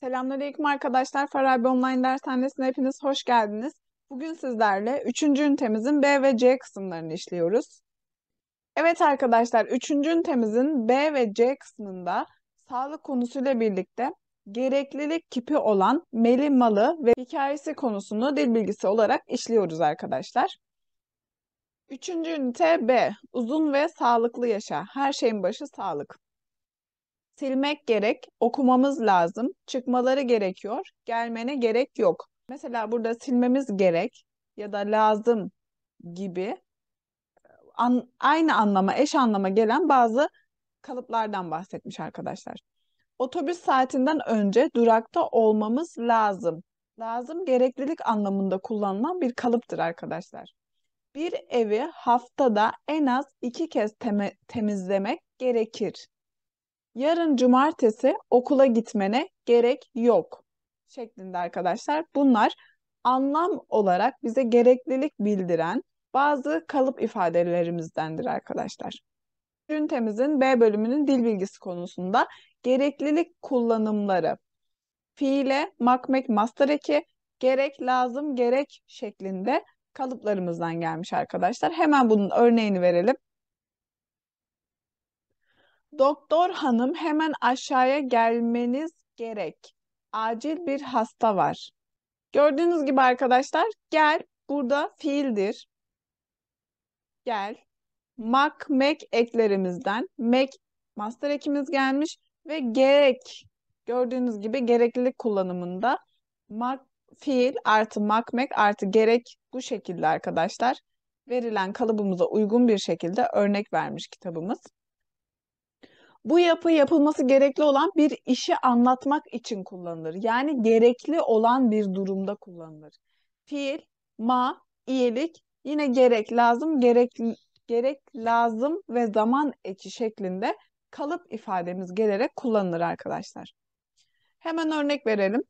Selamünaleyküm arkadaşlar. Farabi Online Dershanesi'ne hepiniz hoş geldiniz. Bugün sizlerle 3. ünitemizin B ve C kısımlarını işliyoruz. Evet arkadaşlar, 3. ünitemizin B ve C kısmında sağlık konusuyla birlikte gereklilik kipi olan meli malı ve hikayesi konusunu dil bilgisi olarak işliyoruz arkadaşlar. Üçüncü ünite B. Uzun ve sağlıklı yaşa. Her şeyin başı sağlık. Silmek gerek, okumamız lazım, çıkmaları gerekiyor, gelmene gerek yok. Mesela burada silmemiz gerek ya da lazım gibi e, an, aynı anlama, eş anlama gelen bazı kalıplardan bahsetmiş arkadaşlar. Otobüs saatinden önce durakta olmamız lazım. Lazım gereklilik anlamında kullanılan bir kalıptır arkadaşlar. Bir evi haftada en az iki kez teme- temizlemek gerekir. Yarın cumartesi okula gitmene gerek yok şeklinde arkadaşlar. Bunlar anlam olarak bize gereklilik bildiren bazı kalıp ifadelerimizdendir arkadaşlar. Üntemizin B bölümünün dil bilgisi konusunda gereklilik kullanımları fiile makmek master eki gerek lazım gerek şeklinde kalıplarımızdan gelmiş arkadaşlar. Hemen bunun örneğini verelim. Doktor hanım hemen aşağıya gelmeniz gerek. Acil bir hasta var. Gördüğünüz gibi arkadaşlar gel burada fiildir. Gel. Mak, mek eklerimizden. Mek master ekimiz gelmiş ve gerek. Gördüğünüz gibi gerekli kullanımında mak fiil artı makmek artı gerek bu şekilde arkadaşlar. Verilen kalıbımıza uygun bir şekilde örnek vermiş kitabımız. Bu yapı yapılması gerekli olan bir işi anlatmak için kullanılır. Yani gerekli olan bir durumda kullanılır. Fiil, ma, iyilik, yine gerek lazım, gerek, gerek lazım ve zaman eki şeklinde kalıp ifademiz gelerek kullanılır arkadaşlar. Hemen örnek verelim.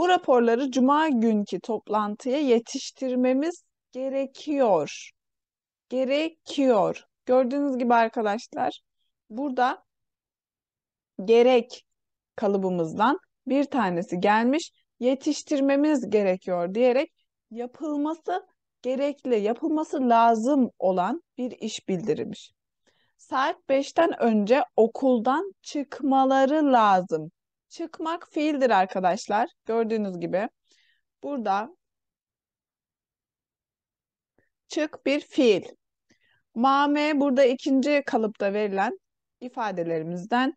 Bu raporları cuma günkü toplantıya yetiştirmemiz gerekiyor. Gerekiyor. Gördüğünüz gibi arkadaşlar burada gerek kalıbımızdan bir tanesi gelmiş. Yetiştirmemiz gerekiyor diyerek yapılması gerekli, yapılması lazım olan bir iş bildirilmiş. Saat 5'ten önce okuldan çıkmaları lazım. Çıkmak fiildir arkadaşlar. Gördüğünüz gibi. Burada çık bir fiil. Mame burada ikinci kalıpta verilen ifadelerimizden.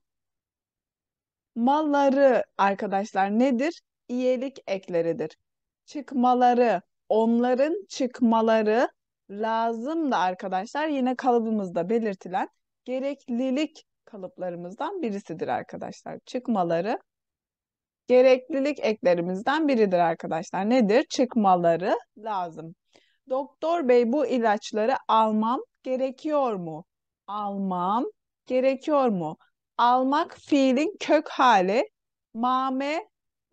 Malları arkadaşlar nedir? İyelik ekleridir. Çıkmaları, onların çıkmaları lazım da arkadaşlar yine kalıbımızda belirtilen gereklilik kalıplarımızdan birisidir arkadaşlar. Çıkmaları gereklilik eklerimizden biridir arkadaşlar. Nedir? Çıkmaları lazım. Doktor bey bu ilaçları almam gerekiyor mu? Almam gerekiyor mu? Almak fiilin kök hali. Mame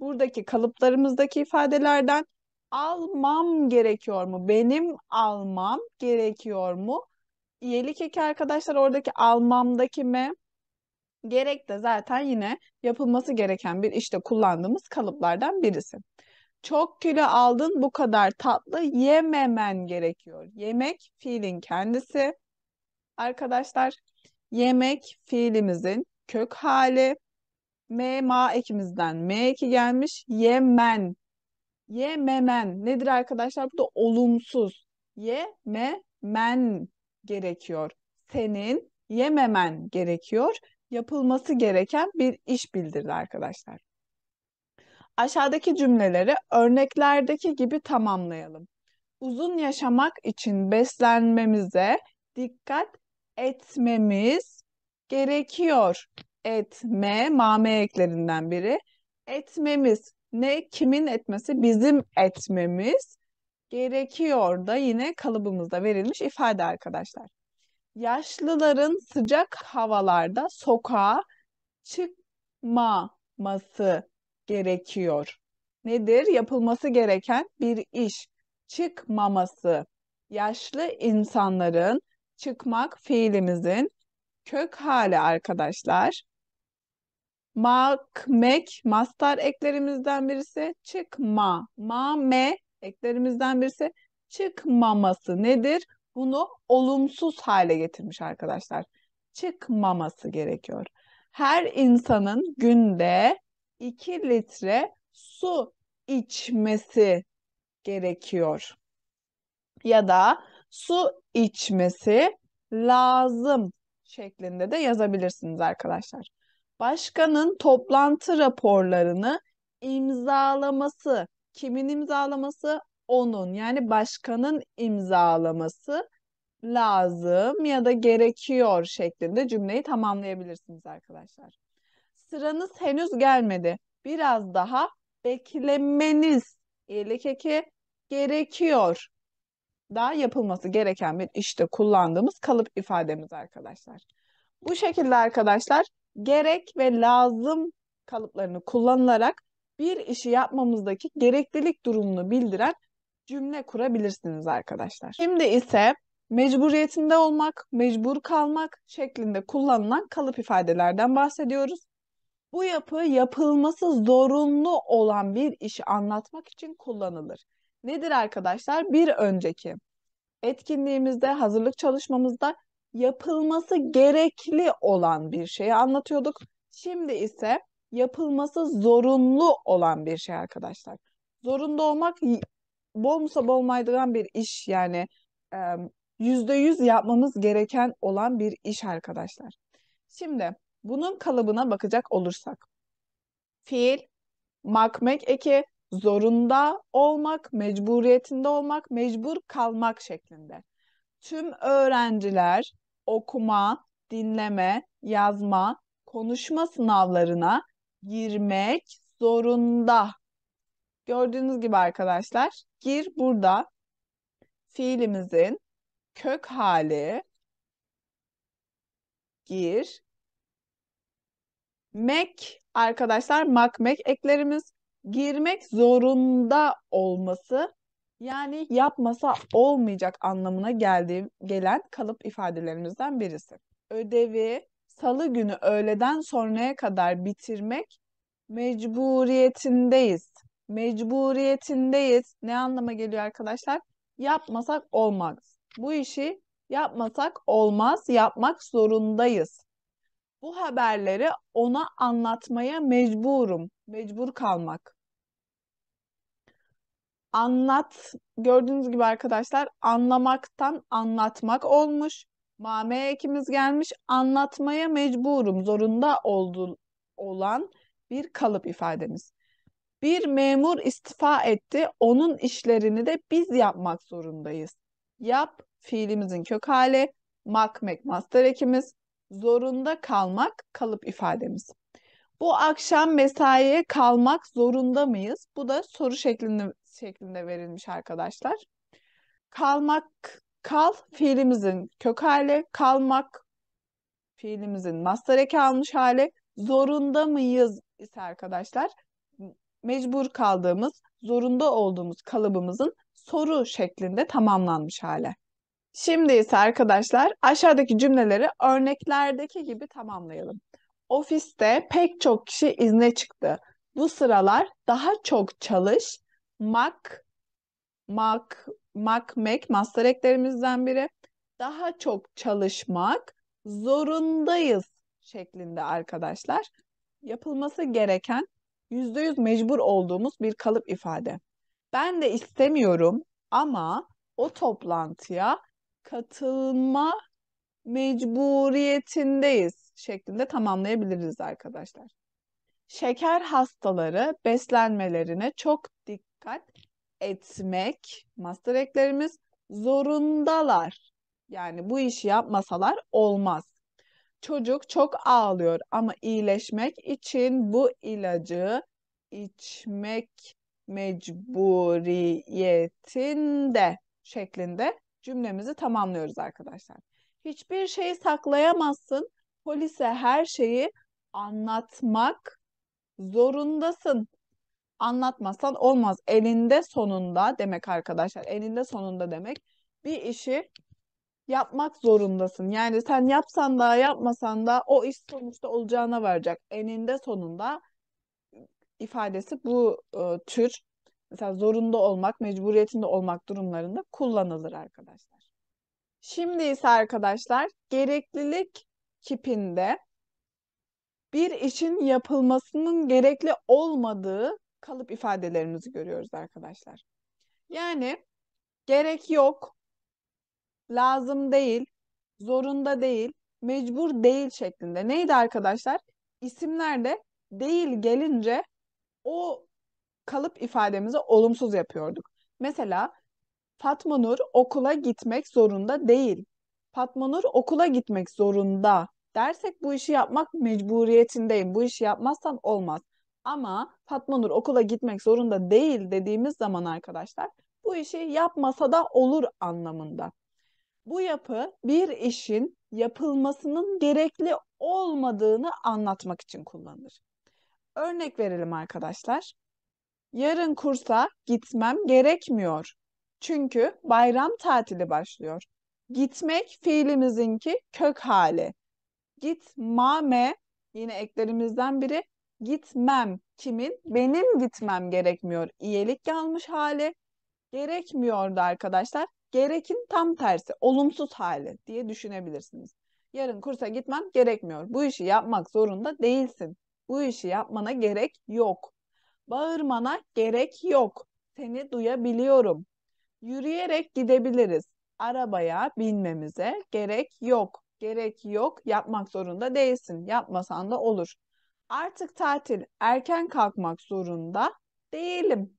buradaki kalıplarımızdaki ifadelerden almam gerekiyor mu? Benim almam gerekiyor mu? İyelik eki arkadaşlar oradaki almamdaki me Gerek de zaten yine yapılması gereken bir işte kullandığımız kalıplardan birisi. Çok kilo aldın bu kadar tatlı yememen gerekiyor. Yemek fiilin kendisi. Arkadaşlar yemek fiilimizin kök hali. M ma ekimizden M eki gelmiş. Yemen. Yememen nedir arkadaşlar? Bu da olumsuz. Yememen gerekiyor. Senin yememen gerekiyor yapılması gereken bir iş bildirdi arkadaşlar. Aşağıdaki cümleleri örneklerdeki gibi tamamlayalım. Uzun yaşamak için beslenmemize dikkat etmemiz gerekiyor. Etme, mame eklerinden biri. Etmemiz ne kimin etmesi bizim etmemiz gerekiyor da yine kalıbımızda verilmiş ifade arkadaşlar yaşlıların sıcak havalarda sokağa çıkmaması gerekiyor. Nedir? Yapılması gereken bir iş. Çıkmaması. Yaşlı insanların çıkmak fiilimizin kök hali arkadaşlar. Makmek, mek, mastar eklerimizden birisi çıkma. Ma, me eklerimizden birisi çıkmaması nedir? bunu olumsuz hale getirmiş arkadaşlar. Çıkmaması gerekiyor. Her insanın günde 2 litre su içmesi gerekiyor. Ya da su içmesi lazım şeklinde de yazabilirsiniz arkadaşlar. Başkanın toplantı raporlarını imzalaması, kimin imzalaması? onun yani başkanın imzalaması lazım ya da gerekiyor şeklinde cümleyi tamamlayabilirsiniz arkadaşlar. Sıranız henüz gelmedi. Biraz daha beklemeniz iyilik eki gerekiyor. Daha yapılması gereken bir işte kullandığımız kalıp ifademiz arkadaşlar. Bu şekilde arkadaşlar gerek ve lazım kalıplarını kullanılarak bir işi yapmamızdaki gereklilik durumunu bildiren cümle kurabilirsiniz arkadaşlar. Şimdi ise mecburiyetinde olmak, mecbur kalmak şeklinde kullanılan kalıp ifadelerden bahsediyoruz. Bu yapı yapılması zorunlu olan bir işi anlatmak için kullanılır. Nedir arkadaşlar? Bir önceki etkinliğimizde, hazırlık çalışmamızda yapılması gerekli olan bir şeyi anlatıyorduk. Şimdi ise yapılması zorunlu olan bir şey arkadaşlar. Zorunda olmak bol musa bol maydıran bir iş yani yüzde yüz yapmamız gereken olan bir iş arkadaşlar. Şimdi bunun kalıbına bakacak olursak fiil makmek eki zorunda olmak, mecburiyetinde olmak, mecbur kalmak şeklinde. Tüm öğrenciler okuma, dinleme, yazma, konuşma sınavlarına girmek zorunda Gördüğünüz gibi arkadaşlar gir burada fiilimizin kök hali gir mek arkadaşlar makmek eklerimiz girmek zorunda olması yani yapmasa olmayacak anlamına geldiğim gelen kalıp ifadelerimizden birisi. Ödevi salı günü öğleden sonraya kadar bitirmek mecburiyetindeyiz mecburiyetindeyiz. Ne anlama geliyor arkadaşlar? Yapmasak olmaz. Bu işi yapmasak olmaz, yapmak zorundayız. Bu haberleri ona anlatmaya mecburum, mecbur kalmak. Anlat, gördüğünüz gibi arkadaşlar anlamaktan anlatmak olmuş. Mame ekimiz gelmiş, anlatmaya mecburum, zorunda oldu, olan bir kalıp ifademiz. Bir memur istifa etti. Onun işlerini de biz yapmak zorundayız. Yap fiilimizin kök hali. Mak mek ekimiz. Zorunda kalmak kalıp ifademiz. Bu akşam mesaiye kalmak zorunda mıyız? Bu da soru şeklinde şeklinde verilmiş arkadaşlar. Kalmak kal fiilimizin kök hali, kalmak fiilimizin master eki almış hali. Zorunda mıyız ise arkadaşlar mecbur kaldığımız, zorunda olduğumuz kalıbımızın soru şeklinde tamamlanmış hale. Şimdi ise arkadaşlar aşağıdaki cümleleri örneklerdeki gibi tamamlayalım. Ofiste pek çok kişi izne çıktı. Bu sıralar daha çok çalış, mak, mak, mak, mek master eklerimizden biri. Daha çok çalışmak zorundayız şeklinde arkadaşlar. Yapılması gereken yüzde yüz mecbur olduğumuz bir kalıp ifade. Ben de istemiyorum ama o toplantıya katılma mecburiyetindeyiz şeklinde tamamlayabiliriz arkadaşlar. Şeker hastaları beslenmelerine çok dikkat etmek master eklerimiz zorundalar. Yani bu işi yapmasalar olmaz. Çocuk çok ağlıyor ama iyileşmek için bu ilacı içmek mecburiyetinde şeklinde cümlemizi tamamlıyoruz arkadaşlar. Hiçbir şeyi saklayamazsın. Polise her şeyi anlatmak zorundasın. Anlatmazsan olmaz. Elinde sonunda demek arkadaşlar. Elinde sonunda demek bir işi yapmak zorundasın. Yani sen yapsan da yapmasan da o iş sonuçta olacağına varacak. Eninde sonunda ifadesi bu e, tür mesela zorunda olmak, mecburiyetinde olmak durumlarında kullanılır arkadaşlar. Şimdi ise arkadaşlar gereklilik kipinde bir işin yapılmasının gerekli olmadığı kalıp ifadelerimizi görüyoruz arkadaşlar. Yani gerek yok, lazım değil, zorunda değil, mecbur değil şeklinde. Neydi arkadaşlar? İsimlerde değil gelince o kalıp ifademizi olumsuz yapıyorduk. Mesela Fatma Nur okula gitmek zorunda değil. Fatma Nur okula gitmek zorunda dersek bu işi yapmak mecburiyetindeyim. Bu işi yapmazsan olmaz. Ama Fatma Nur okula gitmek zorunda değil dediğimiz zaman arkadaşlar bu işi yapmasa da olur anlamında. Bu yapı bir işin yapılmasının gerekli olmadığını anlatmak için kullanılır. Örnek verelim arkadaşlar. Yarın kursa gitmem gerekmiyor. Çünkü bayram tatili başlıyor. Gitmek fiilimizinki kök hali. Gitmame yine eklerimizden biri. Gitmem kimin? Benim gitmem gerekmiyor. İyelik yanlış hali. Gerekmiyordu arkadaşlar. Gerekin tam tersi, olumsuz hali diye düşünebilirsiniz. Yarın kursa gitmem gerekmiyor. Bu işi yapmak zorunda değilsin. Bu işi yapmana gerek yok. Bağırmana gerek yok. Seni duyabiliyorum. Yürüyerek gidebiliriz. Arabaya binmemize gerek yok. Gerek yok. Yapmak zorunda değilsin. Yapmasan da olur. Artık tatil erken kalkmak zorunda değilim.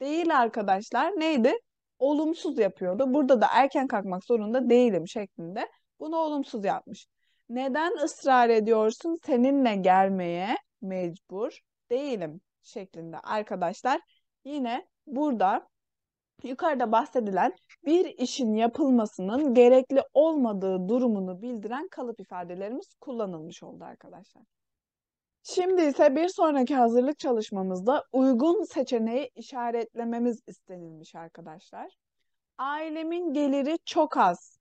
Değil arkadaşlar. Neydi? olumsuz yapıyordu. Burada da erken kalkmak zorunda değilim şeklinde. Bunu olumsuz yapmış. Neden ısrar ediyorsun? Seninle gelmeye mecbur değilim şeklinde arkadaşlar. Yine burada yukarıda bahsedilen bir işin yapılmasının gerekli olmadığı durumunu bildiren kalıp ifadelerimiz kullanılmış oldu arkadaşlar. Şimdi ise bir sonraki hazırlık çalışmamızda uygun seçeneği işaretlememiz istenilmiş arkadaşlar. Ailemin geliri çok az.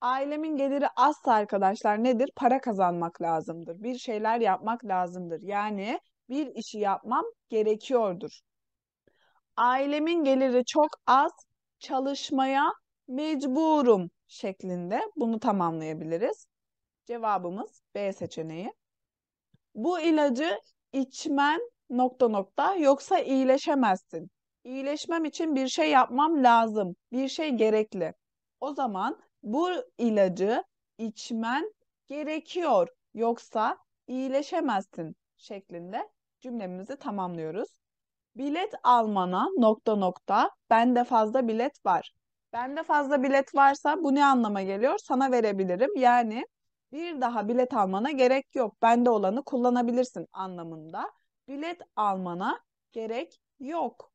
Ailemin geliri azsa arkadaşlar nedir? Para kazanmak lazımdır. Bir şeyler yapmak lazımdır. Yani bir işi yapmam gerekiyordur. Ailemin geliri çok az. Çalışmaya mecburum şeklinde bunu tamamlayabiliriz. Cevabımız B seçeneği. Bu ilacı içmen nokta nokta yoksa iyileşemezsin. İyileşmem için bir şey yapmam lazım. Bir şey gerekli. O zaman bu ilacı içmen gerekiyor yoksa iyileşemezsin şeklinde cümlemizi tamamlıyoruz. Bilet almana nokta nokta bende fazla bilet var. Bende fazla bilet varsa bu ne anlama geliyor? Sana verebilirim. Yani bir daha bilet almana gerek yok. Bende olanı kullanabilirsin anlamında. Bilet almana gerek yok.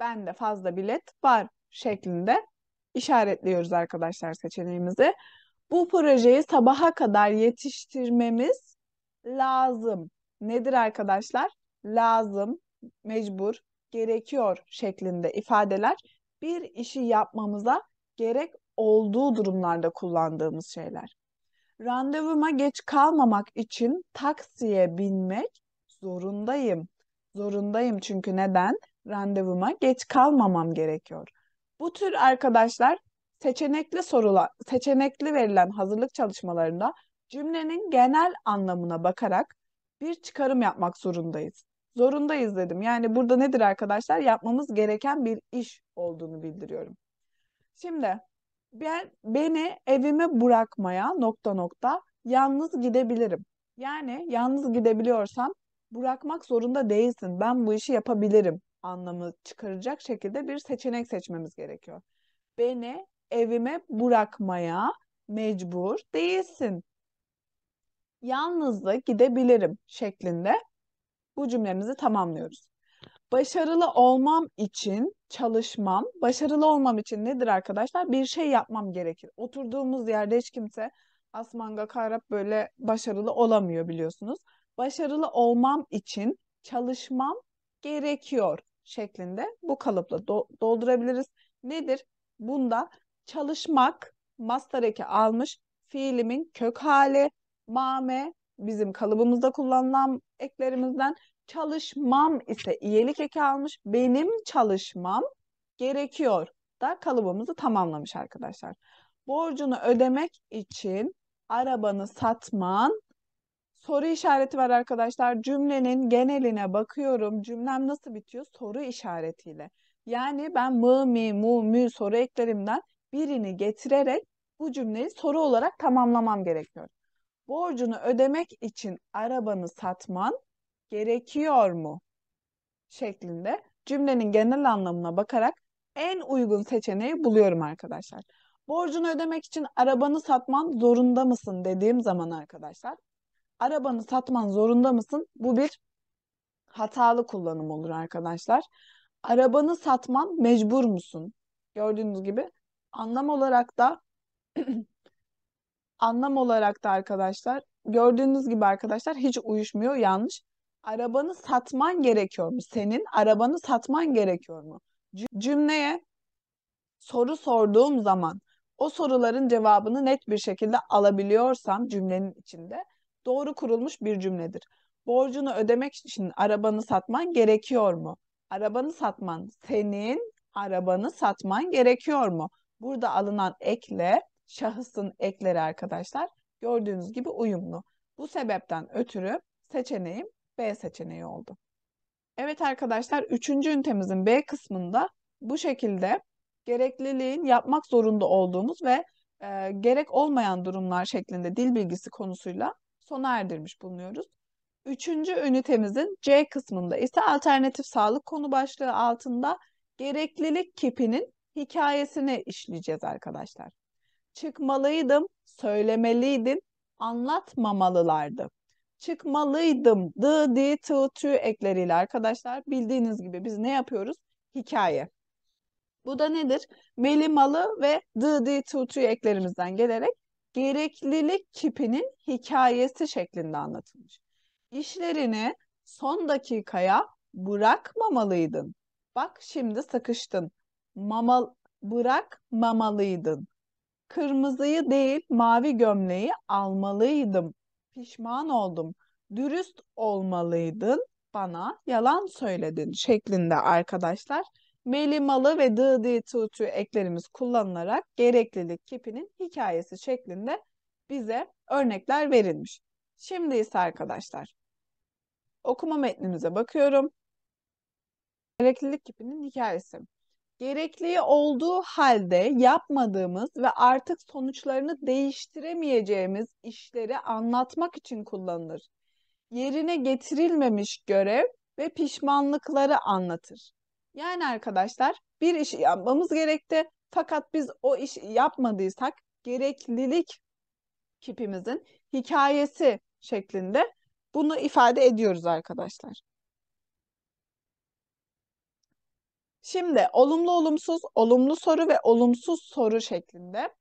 Bende fazla bilet var şeklinde işaretliyoruz arkadaşlar seçeneğimizi. Bu projeyi sabaha kadar yetiştirmemiz lazım. Nedir arkadaşlar? Lazım, mecbur, gerekiyor şeklinde ifadeler bir işi yapmamıza gerek olduğu durumlarda kullandığımız şeyler. Randevuma geç kalmamak için taksiye binmek zorundayım. Zorundayım çünkü neden? Randevuma geç kalmamam gerekiyor. Bu tür arkadaşlar seçenekli sorulan, seçenekli verilen hazırlık çalışmalarında cümlenin genel anlamına bakarak bir çıkarım yapmak zorundayız. Zorundayız dedim. Yani burada nedir arkadaşlar? Yapmamız gereken bir iş olduğunu bildiriyorum. Şimdi ben beni evime bırakmaya nokta nokta yalnız gidebilirim. Yani yalnız gidebiliyorsam bırakmak zorunda değilsin. Ben bu işi yapabilirim anlamı çıkaracak şekilde bir seçenek seçmemiz gerekiyor. Beni evime bırakmaya mecbur değilsin. Yalnızla gidebilirim şeklinde bu cümlemizi tamamlıyoruz. Başarılı olmam için çalışmam, başarılı olmam için nedir arkadaşlar? Bir şey yapmam gerekir. Oturduğumuz yerde hiç kimse Asmanga Karap böyle başarılı olamıyor biliyorsunuz. Başarılı olmam için çalışmam gerekiyor şeklinde bu kalıpla do doldurabiliriz. Nedir? Bunda çalışmak master almış fiilimin kök hali mame bizim kalıbımızda kullanılan eklerimizden çalışmam ise iyelik eki almış. Benim çalışmam gerekiyor da kalıbımızı tamamlamış arkadaşlar. Borcunu ödemek için arabanı satman soru işareti var arkadaşlar. Cümlenin geneline bakıyorum. Cümlem nasıl bitiyor? Soru işaretiyle. Yani ben mı, mi, mu, mü soru eklerimden birini getirerek bu cümleyi soru olarak tamamlamam gerekiyor. Borcunu ödemek için arabanı satman gerekiyor mu? şeklinde cümlenin genel anlamına bakarak en uygun seçeneği buluyorum arkadaşlar. Borcunu ödemek için arabanı satman zorunda mısın dediğim zaman arkadaşlar arabanı satman zorunda mısın? Bu bir hatalı kullanım olur arkadaşlar. Arabanı satman mecbur musun? Gördüğünüz gibi anlam olarak da anlam olarak da arkadaşlar gördüğünüz gibi arkadaşlar hiç uyuşmuyor yanlış arabanı satman gerekiyor mu? Senin arabanı satman gerekiyor mu? Cümleye soru sorduğum zaman o soruların cevabını net bir şekilde alabiliyorsam cümlenin içinde doğru kurulmuş bir cümledir. Borcunu ödemek için arabanı satman gerekiyor mu? Arabanı satman senin arabanı satman gerekiyor mu? Burada alınan ekle şahısın ekleri arkadaşlar gördüğünüz gibi uyumlu. Bu sebepten ötürü seçeneğim B seçeneği oldu. Evet arkadaşlar, üçüncü ünitemizin B kısmında bu şekilde gerekliliğin yapmak zorunda olduğumuz ve e, gerek olmayan durumlar şeklinde dil bilgisi konusuyla sona erdirmiş bulunuyoruz. Üçüncü ünitemizin C kısmında ise alternatif sağlık konu başlığı altında gereklilik kipinin hikayesini işleyeceğiz arkadaşlar. Çıkmalıydım, söylemeliydim, anlatmamalılardı çıkmalıydım. The, the, to, to ekleriyle arkadaşlar bildiğiniz gibi biz ne yapıyoruz? Hikaye. Bu da nedir? Meli, malı ve the, the, to, to eklerimizden gelerek gereklilik kipinin hikayesi şeklinde anlatılmış. İşlerini son dakikaya bırakmamalıydın. Bak şimdi sıkıştın. mamal bırakmamalıydın. Kırmızıyı değil mavi gömleği almalıydım pişman oldum, dürüst olmalıydın, bana yalan söyledin şeklinde arkadaşlar meli malı ve dd tutu eklerimiz kullanılarak gereklilik kipinin hikayesi şeklinde bize örnekler verilmiş. Şimdi ise arkadaşlar okuma metnimize bakıyorum. Gereklilik kipinin hikayesi gerekli olduğu halde yapmadığımız ve artık sonuçlarını değiştiremeyeceğimiz işleri anlatmak için kullanılır. Yerine getirilmemiş görev ve pişmanlıkları anlatır. Yani arkadaşlar bir işi yapmamız gerekti fakat biz o işi yapmadıysak gereklilik kipimizin hikayesi şeklinde bunu ifade ediyoruz arkadaşlar. Şimdi olumlu olumsuz, olumlu soru ve olumsuz soru şeklinde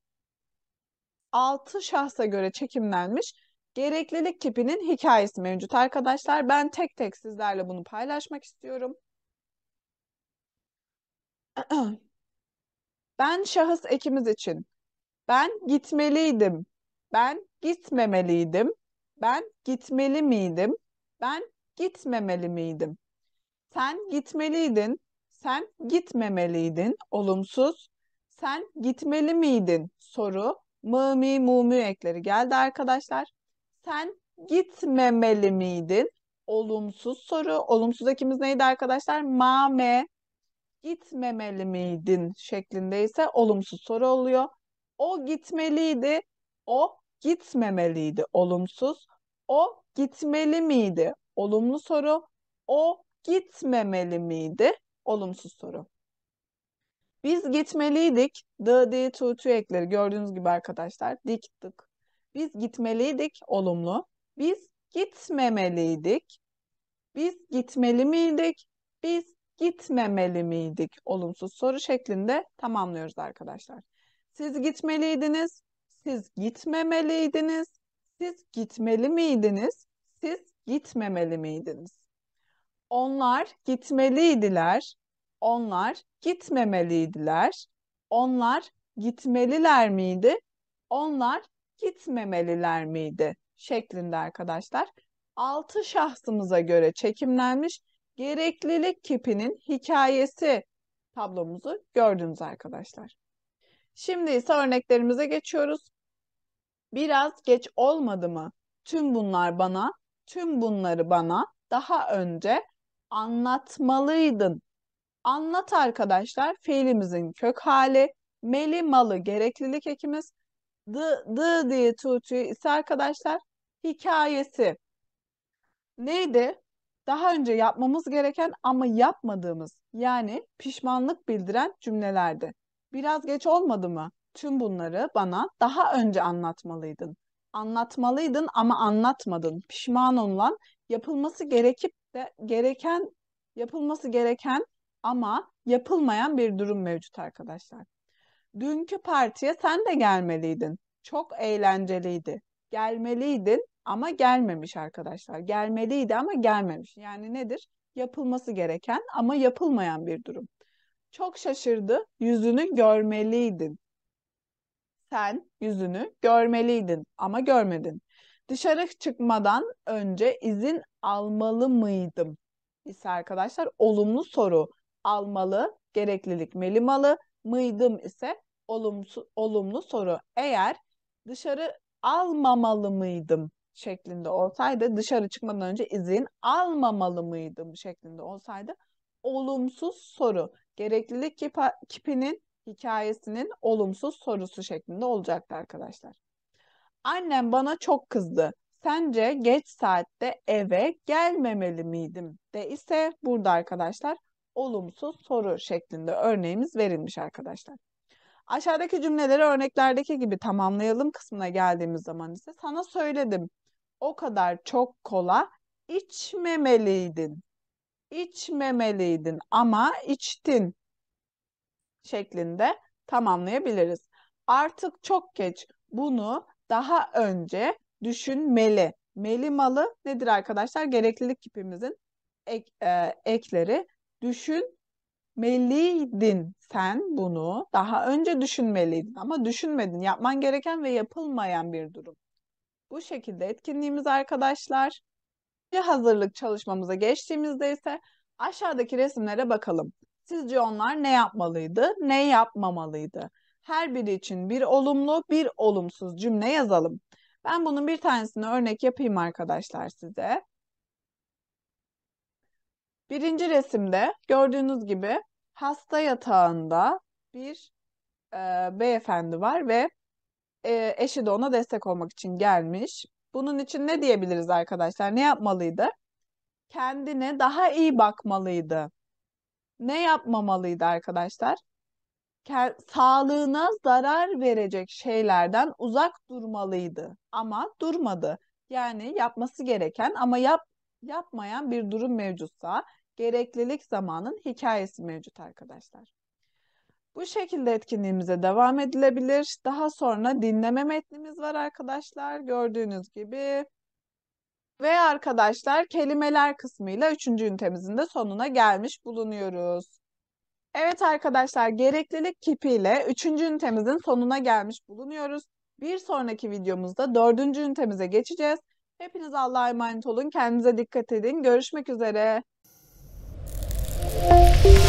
6 şahsa göre çekimlenmiş gereklilik tipinin hikayesi mevcut arkadaşlar. Ben tek tek sizlerle bunu paylaşmak istiyorum. Ben şahıs ekimiz için. Ben gitmeliydim. Ben gitmemeliydim. Ben gitmeli miydim? Ben gitmemeli miydim? Sen gitmeliydin sen gitmemeliydin olumsuz. Sen gitmeli miydin soru. Mı mi ekleri geldi arkadaşlar. Sen gitmemeli miydin olumsuz soru. Olumsuz ekimiz neydi arkadaşlar? Mame. gitmemeli miydin şeklinde ise olumsuz soru oluyor. O gitmeliydi. O gitmemeliydi olumsuz. O gitmeli miydi? Olumlu soru. O gitmemeli miydi? Olumsuz soru. Biz gitmeliydik. The, the, to, to ekleri gördüğünüz gibi arkadaşlar. Dik, dık. Biz gitmeliydik. Olumlu. Biz gitmemeliydik. Biz gitmeli miydik? Biz gitmemeli miydik? Olumsuz soru şeklinde tamamlıyoruz arkadaşlar. Siz gitmeliydiniz. Siz gitmemeliydiniz. Siz gitmeli miydiniz? Siz gitmemeli miydiniz? Onlar gitmeliydiler. Onlar gitmemeliydiler. Onlar gitmeliler miydi? Onlar gitmemeliler miydi? Şeklinde arkadaşlar. Altı şahsımıza göre çekimlenmiş gereklilik kipinin hikayesi tablomuzu gördünüz arkadaşlar. Şimdi ise örneklerimize geçiyoruz. Biraz geç olmadı mı? Tüm bunlar bana, tüm bunları bana daha önce anlatmalıydın Anlat arkadaşlar fiilimizin kök hali. Meli malı gereklilik ekimiz. Dı, dı diye tuğçuyu ise arkadaşlar hikayesi. Neydi? Daha önce yapmamız gereken ama yapmadığımız yani pişmanlık bildiren cümlelerdi. Biraz geç olmadı mı? Tüm bunları bana daha önce anlatmalıydın. Anlatmalıydın ama anlatmadın. Pişman olan yapılması gerekip de gereken yapılması gereken ama yapılmayan bir durum mevcut arkadaşlar. Dünkü partiye sen de gelmeliydin. Çok eğlenceliydi. Gelmeliydin ama gelmemiş arkadaşlar. Gelmeliydi ama gelmemiş. Yani nedir? Yapılması gereken ama yapılmayan bir durum. Çok şaşırdı. Yüzünü görmeliydin. Sen yüzünü görmeliydin ama görmedin. Dışarı çıkmadan önce izin almalı mıydım? ise arkadaşlar olumlu soru almalı, gereklilik melimalı, mıydım ise olumsuz, olumlu soru. Eğer dışarı almamalı mıydım şeklinde olsaydı, dışarı çıkmadan önce izin almamalı mıydım şeklinde olsaydı olumsuz soru. Gereklilik kipa, kipinin hikayesinin olumsuz sorusu şeklinde olacaktı arkadaşlar. Annem bana çok kızdı. Sence geç saatte eve gelmemeli miydim? De ise burada arkadaşlar olumsuz soru şeklinde örneğimiz verilmiş arkadaşlar. Aşağıdaki cümleleri örneklerdeki gibi tamamlayalım kısmına geldiğimiz zaman ise sana söyledim. O kadar çok kola içmemeliydin. İçmemeliydin ama içtin şeklinde tamamlayabiliriz. Artık çok geç. Bunu daha önce düşünmeli. Meli malı nedir arkadaşlar? Gereklilik kipimizin ek, e, ekleri düşünmeliydin sen bunu. Daha önce düşünmeliydin ama düşünmedin. Yapman gereken ve yapılmayan bir durum. Bu şekilde etkinliğimiz arkadaşlar. Hazırlık çalışmamıza geçtiğimizde ise aşağıdaki resimlere bakalım. Sizce onlar ne yapmalıydı, ne yapmamalıydı? Her biri için bir olumlu, bir olumsuz cümle yazalım. Ben bunun bir tanesini örnek yapayım arkadaşlar size. Birinci resimde gördüğünüz gibi hasta yatağında bir e, beyefendi var ve e, eşi de ona destek olmak için gelmiş. Bunun için ne diyebiliriz arkadaşlar? Ne yapmalıydı? Kendine daha iyi bakmalıydı. Ne yapmamalıydı arkadaşlar? sağlığına zarar verecek şeylerden uzak durmalıydı. Ama durmadı. Yani yapması gereken ama yap yapmayan bir durum mevcutsa gereklilik zamanın hikayesi mevcut arkadaşlar. Bu şekilde etkinliğimize devam edilebilir. Daha sonra dinleme metnimiz var arkadaşlar. Gördüğünüz gibi ve arkadaşlar kelimeler kısmıyla 3. ünitemizin de sonuna gelmiş bulunuyoruz. Evet arkadaşlar gereklilik kipiyle 3. ünitemizin sonuna gelmiş bulunuyoruz. Bir sonraki videomuzda 4. ünitemize geçeceğiz. Hepiniz Allah'a emanet olun. Kendinize dikkat edin. Görüşmek üzere. Música